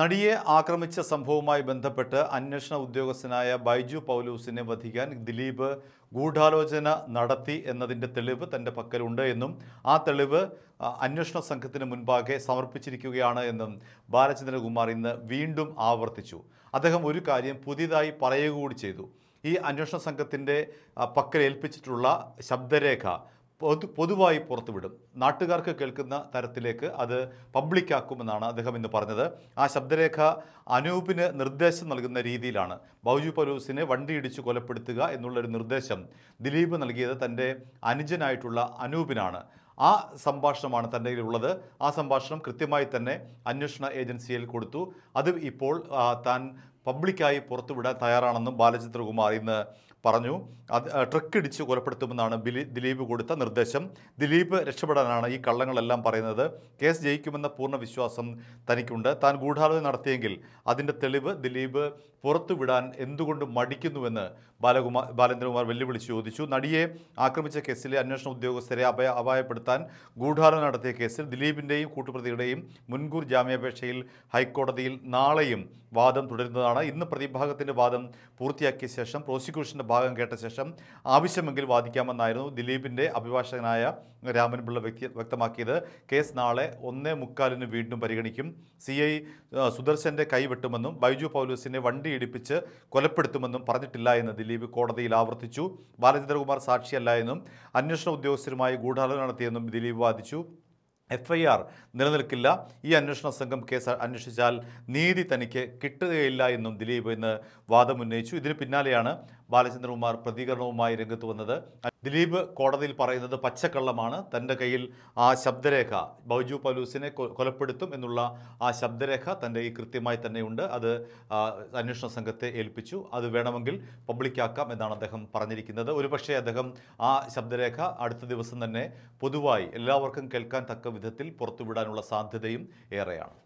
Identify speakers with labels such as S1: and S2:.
S1: നടിയെ ആക്രമിച്ച സംഭവവുമായി ബന്ധപ്പെട്ട് അന്വേഷണ ഉദ്യോഗസ്ഥനായ ബൈജു പൗലൂസിനെ വധിക്കാൻ ദിലീപ് ഗൂഢാലോചന നടത്തി എന്നതിൻ്റെ തെളിവ് തൻ്റെ പക്കലുണ്ട് എന്നും ആ തെളിവ് അന്വേഷണ സംഘത്തിന് മുൻപാകെ സമർപ്പിച്ചിരിക്കുകയാണ് എന്നും ബാലചന്ദ്രകുമാർ ഇന്ന് വീണ്ടും ആവർത്തിച്ചു അദ്ദേഹം ഒരു കാര്യം പുതിയതായി പറയുക കൂടി ചെയ്തു ഈ അന്വേഷണ സംഘത്തിൻ്റെ പക്കൽ ഏൽപ്പിച്ചിട്ടുള്ള ശബ്ദരേഖ പൊതു പൊതുവായി പുറത്തുവിടും നാട്ടുകാർക്ക് കേൾക്കുന്ന തരത്തിലേക്ക് അത് പബ്ലിക്കാക്കുമെന്നാണ് അദ്ദേഹം ഇന്ന് പറഞ്ഞത് ആ ശബ്ദരേഖ അനൂപിന് നിർദ്ദേശം നൽകുന്ന രീതിയിലാണ് ബൗജു പലൂസിനെ വണ്ടിയിടിച്ച് കൊലപ്പെടുത്തുക എന്നുള്ളൊരു നിർദ്ദേശം ദിലീപ് നൽകിയത് തൻ്റെ അനുജനായിട്ടുള്ള അനൂപിനാണ് ആ സംഭാഷണമാണ് തൻ്റെ ഉള്ളത് ആ സംഭാഷണം കൃത്യമായി തന്നെ അന്വേഷണ ഏജൻസിയിൽ കൊടുത്തു അത് ഇപ്പോൾ താൻ പബ്ലിക്കായി പുറത്തുവിടാൻ തയ്യാറാണെന്നും ബാലചന്ദ്രകുമാർ ഇന്ന് പറഞ്ഞു അത് ട്രക്ക് ഇടിച്ച് കൊലപ്പെടുത്തുമെന്നാണ് ദിലീപ് കൊടുത്ത നിർദ്ദേശം ദിലീപ് രക്ഷപ്പെടാനാണ് ഈ കള്ളങ്ങളെല്ലാം പറയുന്നത് കേസ് ജയിക്കുമെന്ന പൂർണ്ണ വിശ്വാസം തനിക്കുണ്ട് താൻ ഗൂഢാലോചന നടത്തിയെങ്കിൽ അതിൻ്റെ തെളിവ് ദിലീപ് പുറത്തുവിടാൻ എന്തുകൊണ്ട് മടിക്കുന്നുവെന്ന് ബാലകുമാർ ബാലേന്ദ്രകുമാർ വെല്ലുവിളിച്ച് ചോദിച്ചു നടിയെ ആക്രമിച്ച കേസിലെ അന്വേഷണ ഉദ്യോഗസ്ഥരെ അപയ അപായപ്പെടുത്താൻ ഗൂഢാലോചന നടത്തിയ കേസിൽ ദിലീപിൻ്റെയും കൂട്ടുപ്രതിയുടെയും മുൻകൂർ ജാമ്യാപേക്ഷയിൽ ഹൈക്കോടതിയിൽ നാളെയും വാദം തുടരുന്നതാണ് എന്നുള്ളതാണ് ഇന്ന് പ്രതിഭാഗത്തിൻ്റെ വാദം പൂർത്തിയാക്കിയ ശേഷം പ്രോസിക്യൂഷൻ്റെ ഭാഗം കേട്ട ശേഷം ആവശ്യമെങ്കിൽ വാദിക്കാമെന്നായിരുന്നു ദിലീപിൻ്റെ അഭിഭാഷകനായ രാമൻപിള്ള വ്യക്തി വ്യക്തമാക്കിയത് കേസ് നാളെ ഒന്നേ മുക്കാലിന് വീണ്ടും പരിഗണിക്കും സി ഐ സുദർശൻ്റെ കൈവെട്ടുമെന്നും ബൈജു പൗലൂസിനെ വണ്ടി ഇടിപ്പിച്ച് കൊലപ്പെടുത്തുമെന്നും പറഞ്ഞിട്ടില്ല എന്ന് ദിലീപ് കോടതിയിൽ ആവർത്തിച്ചു ബാലചന്ദ്രകുമാർ സാക്ഷിയല്ല എന്നും അന്വേഷണ ഉദ്യോഗസ്ഥരുമായി ഗൂഢാലോചന നടത്തിയെന്നും ദിലീപ് വാദിച്ചു എഫ് ഐ ആർ നിലനിൽക്കില്ല ഈ അന്വേഷണ സംഘം കേസ് അന്വേഷിച്ചാൽ നീതി തനിക്ക് കിട്ടുകയില്ല എന്നും ദിലീപ് ഇന്ന് വാദമുന്നയിച്ചു ഇതിന് പിന്നാലെയാണ് ബാലചന്ദ്രകുമാർ പ്രതികരണവുമായി രംഗത്ത് വന്നത് ദിലീപ് കോടതിയിൽ പറയുന്നത് പച്ചക്കള്ളമാണ് തൻ്റെ കയ്യിൽ ആ ശബ്ദരേഖ ബൗജു പലൂസിനെ കൊലപ്പെടുത്തും എന്നുള്ള ആ ശബ്ദരേഖ തൻ്റെ ഈ കൃത്യമായി തന്നെയുണ്ട് അത് അന്വേഷണ സംഘത്തെ ഏൽപ്പിച്ചു അത് വേണമെങ്കിൽ പബ്ലിക്കാക്കാം എന്നാണ് അദ്ദേഹം പറഞ്ഞിരിക്കുന്നത് ഒരുപക്ഷേ അദ്ദേഹം ആ ശബ്ദരേഖ അടുത്ത ദിവസം തന്നെ പൊതുവായി എല്ലാവർക്കും കേൾക്കാൻ തക്ക വിധത്തിൽ പുറത്തുവിടാനുള്ള സാധ്യതയും ഏറെയാണ്